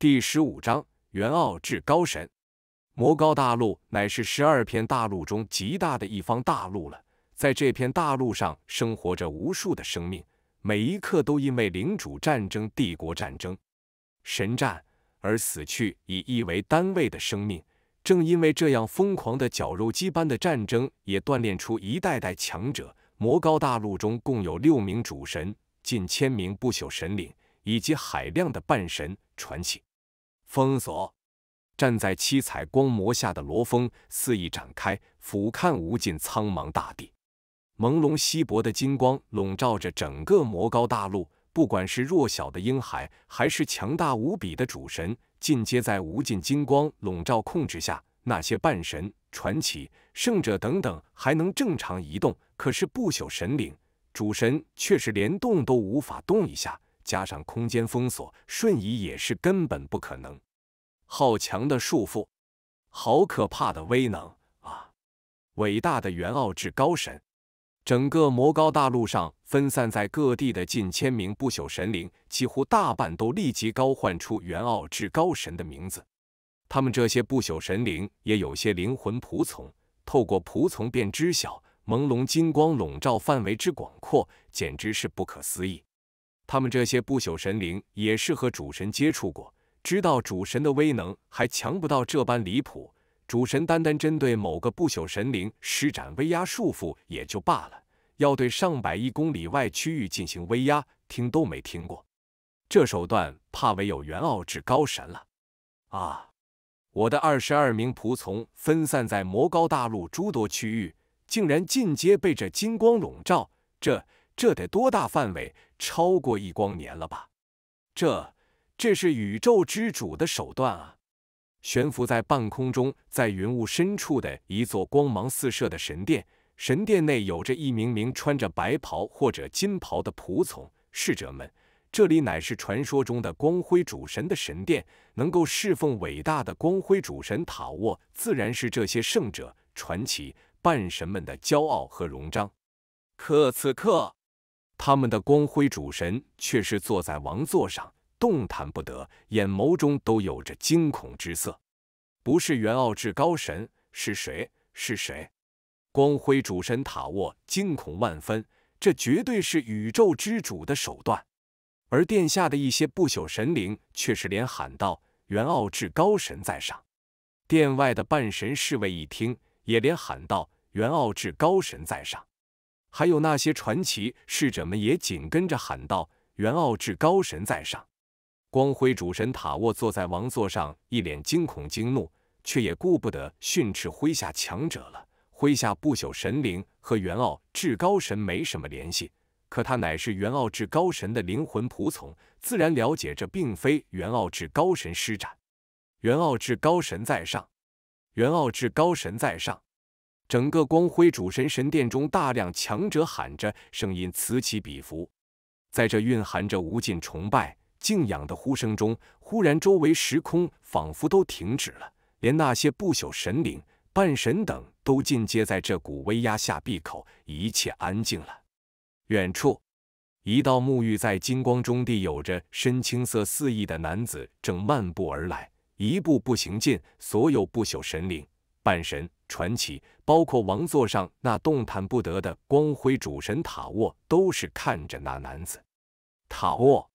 第十五章：元奥至高神。魔高大陆乃是十二片大陆中极大的一方大陆了。在这片大陆上，生活着无数的生命，每一刻都因为领主战争、帝国战争、神战而死去。以亿为单位的生命，正因为这样疯狂的绞肉机般的战争，也锻炼出一代代强者。魔高大陆中共有六名主神，近千名不朽神灵，以及海量的半神、传奇。封锁！站在七彩光膜下的罗峰肆意展开，俯瞰无尽苍茫大地。朦胧稀薄的金光笼罩着整个魔高大陆，不管是弱小的婴孩，还是强大无比的主神，尽皆在无尽金光笼罩控制下。那些半神、传奇、圣者等等还能正常移动，可是不朽神灵、主神却是连动都无法动一下。加上空间封锁，瞬移也是根本不可能。好强的束缚，好可怕的威能啊！伟大的元奥至高神，整个魔高大陆上分散在各地的近千名不朽神灵，几乎大半都立即高唤出元奥至高神的名字。他们这些不朽神灵也有些灵魂仆从，透过仆从便知晓朦胧金光笼罩范围之广阔，简直是不可思议。他们这些不朽神灵也是和主神接触过，知道主神的威能还强不到这般离谱。主神单单针对某个不朽神灵施展威压束缚也就罢了，要对上百亿公里外区域进行威压，听都没听过。这手段怕唯有元奥至高神了啊！我的二十二名仆从分散在魔高大陆诸多区域，竟然进阶被这金光笼罩。这……这得多大范围？超过一光年了吧？这，这是宇宙之主的手段啊！悬浮在半空中，在云雾深处的一座光芒四射的神殿，神殿内有着一名名穿着白袍或者金袍的仆从、侍者们。这里乃是传说中的光辉主神的神殿，能够侍奉伟大的光辉主神塔沃，自然是这些圣者、传奇、半神们的骄傲和荣章。可此刻。他们的光辉主神却是坐在王座上，动弹不得，眼眸中都有着惊恐之色。不是元奥至高神是谁？是谁？光辉主神塔沃惊恐万分，这绝对是宇宙之主的手段。而殿下的一些不朽神灵却是连喊道：“元奥至高神在上！”殿外的半神侍卫一听，也连喊道：“元奥至高神在上！”还有那些传奇侍者们也紧跟着喊道：“元奥至高神在上，光辉主神塔沃坐在王座上，一脸惊恐惊怒，却也顾不得训斥麾下强者了。麾下不朽神灵和元奥至高神没什么联系，可他乃是元奥至高神的灵魂仆从，自然了解这并非元奥至高神施展。”“元奥至高神在上，元奥至高神在上。”整个光辉主神神殿中，大量强者喊着，声音此起彼伏。在这蕴含着无尽崇拜、敬仰的呼声中，忽然周围时空仿佛都停止了，连那些不朽神灵、半神等都尽皆在这股威压下闭口，一切安静了。远处，一道沐浴在金光中地、有着深青色四溢的男子正漫步而来，一步步行进，所有不朽神灵、半神。传奇，包括王座上那动弹不得的光辉主神塔沃，都是看着那男子。塔沃，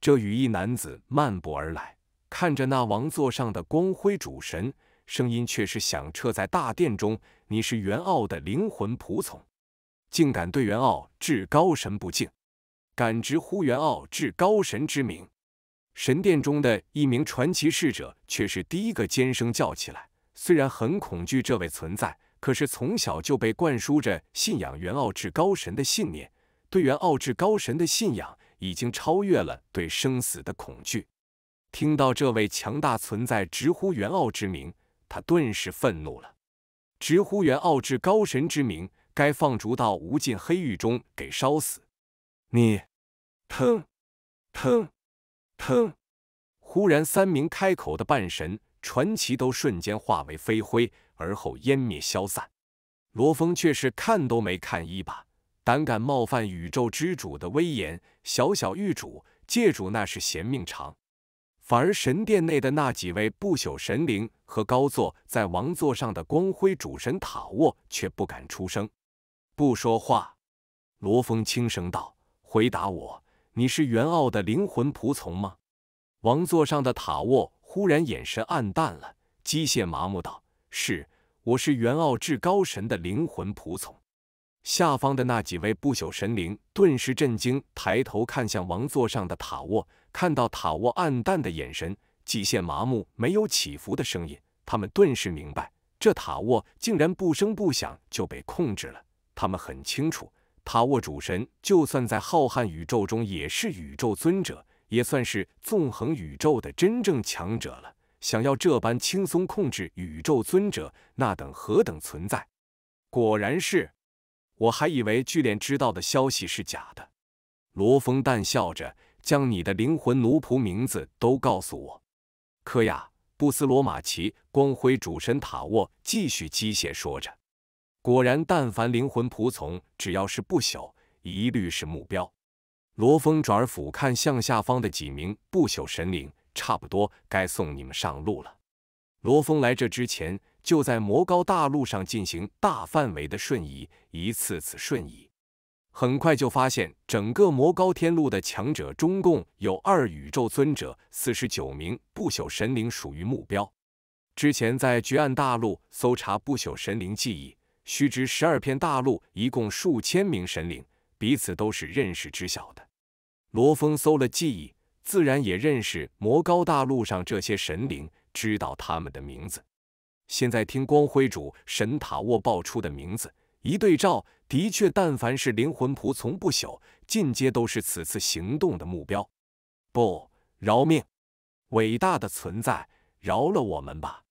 这羽翼男子漫步而来，看着那王座上的光辉主神，声音却是响彻在大殿中：“你是元奥的灵魂仆从，竟敢对元奥至高神不敬，敢直呼元奥至高神之名！”神殿中的一名传奇侍者却是第一个尖声叫起来。虽然很恐惧这位存在，可是从小就被灌输着信仰元奥至高神的信念，对元奥至高神的信仰已经超越了对生死的恐惧。听到这位强大存在直呼元奥之名，他顿时愤怒了。直呼元奥至高神之名，该放逐到无尽黑狱中给烧死！你，腾，腾，腾！忽然，三名开口的半神。传奇都瞬间化为飞灰，而后湮灭消散。罗峰却是看都没看一把，胆敢冒犯宇宙之主的威严？小小狱主、界主那是嫌命长。反而神殿内的那几位不朽神灵和高坐在王座上的光辉主神塔沃却不敢出声，不说话。罗峰轻声道：“回答我，你是元奥的灵魂仆从吗？”王座上的塔沃。忽然眼神暗淡了，机械麻木道：“是，我是元奥至高神的灵魂仆从。”下方的那几位不朽神灵顿时震惊，抬头看向王座上的塔沃，看到塔沃暗淡的眼神，机械麻木没有起伏的声音，他们顿时明白，这塔沃竟然不声不响就被控制了。他们很清楚，塔沃主神就算在浩瀚宇宙中也是宇宙尊者。也算是纵横宇宙的真正强者了。想要这般轻松控制宇宙尊者，那等何等存在？果然是，我还以为巨脸知道的消息是假的。罗峰淡笑着，将你的灵魂奴仆名字都告诉我。科亚布斯罗马奇光辉主神塔沃继续机械说着。果然，但凡灵魂仆从，只要是不朽，一律是目标。罗峰转而俯瞰向下方的几名不朽神灵，差不多该送你们上路了。罗峰来这之前，就在魔高大陆上进行大范围的瞬移，一次次瞬移，很快就发现整个魔高天路的强者中共有二宇宙尊者四十九名不朽神灵属于目标。之前在绝岸大陆搜查不朽神灵记忆，须知十二片大陆一共数千名神灵，彼此都是认识知晓的。罗峰搜了记忆，自然也认识魔高大陆上这些神灵，知道他们的名字。现在听光辉主神塔沃报出的名字，一对照，的确，但凡是灵魂仆从不朽，进阶都是此次行动的目标。不饶命！伟大的存在，饶了我们吧！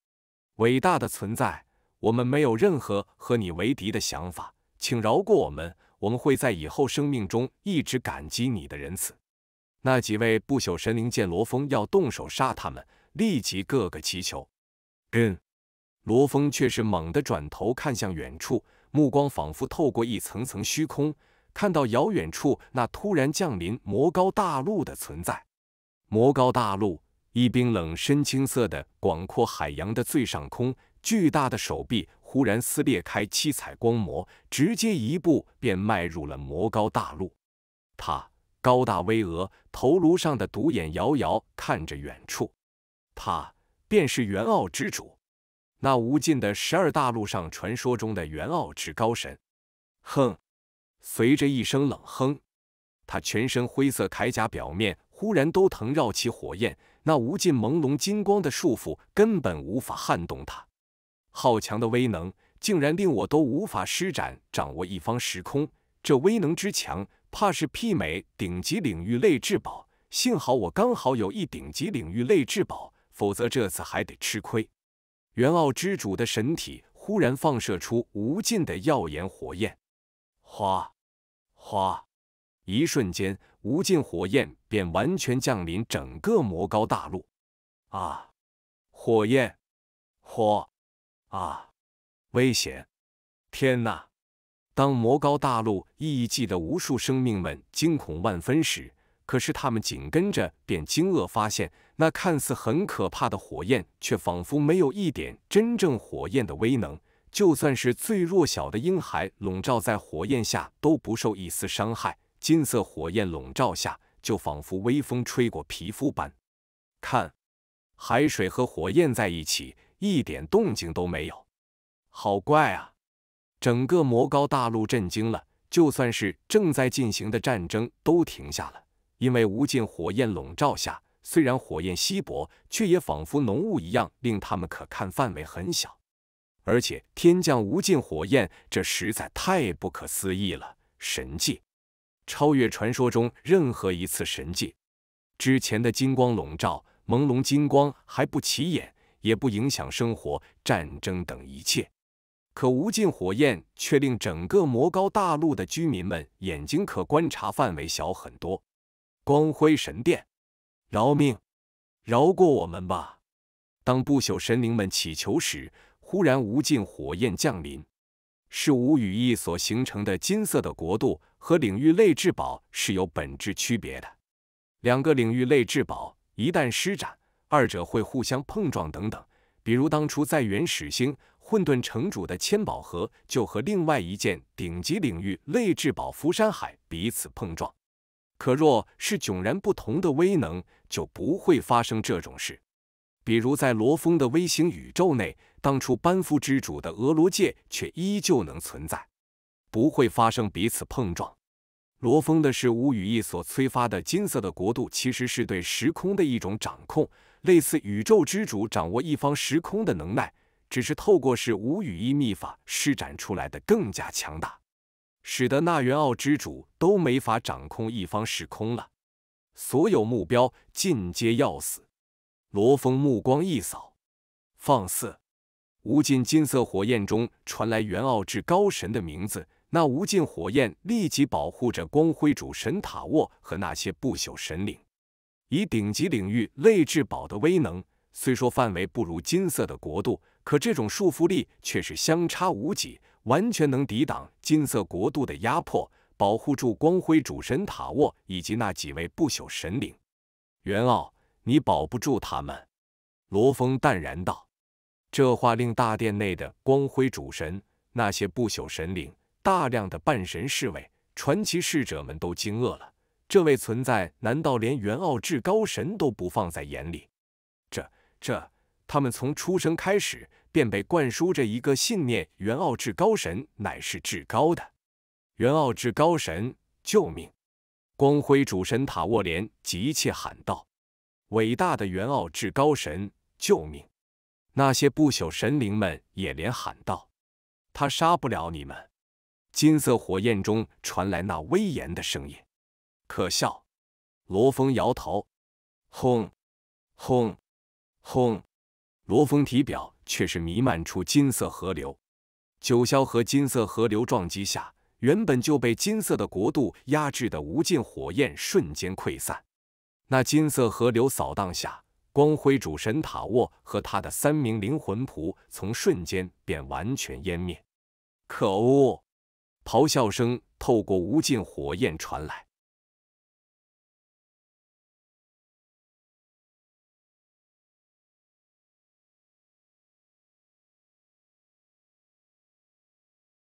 伟大的存在，我们没有任何和你为敌的想法，请饶过我们。我们会在以后生命中一直感激你的仁慈。那几位不朽神灵见罗峰要动手杀他们，立即各个祈求。嗯，罗峰却是猛地转头看向远处，目光仿佛透过一层层虚空，看到遥远处那突然降临魔高大陆的存在。魔高大陆，一冰冷深青色的广阔海洋的最上空，巨大的手臂。忽然撕裂开七彩光膜，直接一步便迈入了魔高大陆。他高大巍峨，头颅上的独眼遥遥看着远处。他便是元奥之主，那无尽的十二大陆上传说中的元奥之高神。哼！随着一声冷哼，他全身灰色铠甲表面忽然都腾绕起火焰，那无尽朦胧金光的束缚根本无法撼动他。好强的威能，竟然令我都无法施展掌握一方时空。这威能之强，怕是媲美顶级领域类至宝。幸好我刚好有一顶级领域类至宝，否则这次还得吃亏。元奥之主的神体忽然放射出无尽的耀眼火焰，哗，哗，一瞬间，无尽火焰便完全降临整个魔高大陆。啊，火焰，火！啊！危险！天哪！当魔高大陆异界的无数生命们惊恐万分时，可是他们紧跟着便惊愕发现，那看似很可怕的火焰，却仿佛没有一点真正火焰的威能。就算是最弱小的婴孩，笼罩在火焰下都不受一丝伤害。金色火焰笼罩下，就仿佛微风吹过皮肤般。看，海水和火焰在一起。一点动静都没有，好怪啊！整个魔高大陆震惊了，就算是正在进行的战争都停下了，因为无尽火焰笼罩下，虽然火焰稀薄，却也仿佛浓雾一样，令他们可看范围很小。而且天降无尽火焰，这实在太不可思议了，神迹，超越传说中任何一次神迹。之前的金光笼罩，朦胧金光还不起眼。也不影响生活、战争等一切，可无尽火焰却令整个魔高大陆的居民们眼睛可观察范围小很多。光辉神殿，饶命，饶过我们吧！当不朽神灵们祈求时，忽然无尽火焰降临。是无羽翼所形成的金色的国度和领域类至宝是有本质区别的。两个领域类至宝一旦施展。二者会互相碰撞等等，比如当初在原始星混沌城主的千宝盒就和另外一件顶级领域类至宝浮山海彼此碰撞。可若是迥然不同的威能，就不会发生这种事。比如在罗峰的微型宇宙内，当初班夫之主的俄罗界却依旧能存在，不会发生彼此碰撞。罗峰的是无语翼所催发的金色的国度，其实是对时空的一种掌控。类似宇宙之主掌握一方时空的能耐，只是透过是无语一秘法施展出来的更加强大，使得那元奥之主都没法掌控一方时空了。所有目标尽皆要死。罗峰目光一扫，放肆！无尽金色火焰中传来元奥至高神的名字，那无尽火焰立即保护着光辉主神塔沃和那些不朽神灵。以顶级领域类至宝的威能，虽说范围不如金色的国度，可这种束缚力却是相差无几，完全能抵挡金色国度的压迫，保护住光辉主神塔沃以及那几位不朽神灵。元奥，你保不住他们。”罗峰淡然道。这话令大殿内的光辉主神、那些不朽神灵、大量的半神侍卫、传奇侍者们都惊愕了。这位存在难道连元奥至高神都不放在眼里？这这！他们从出生开始便被灌输着一个信念：元奥至高神乃是至高的。元奥至高神，救命！光辉主神塔沃连急切喊道：“伟大的元奥至高神，救命！”那些不朽神灵们也连喊道：“他杀不了你们！”金色火焰中传来那威严的声音。可笑！罗峰摇头，轰轰轰！罗峰体表却是弥漫出金色河流，九霄和金色河流撞击下，原本就被金色的国度压制的无尽火焰瞬间溃散。那金色河流扫荡下，光辉主神塔沃和他的三名灵魂仆从瞬间便完全湮灭。可恶！咆哮声透过无尽火焰传来。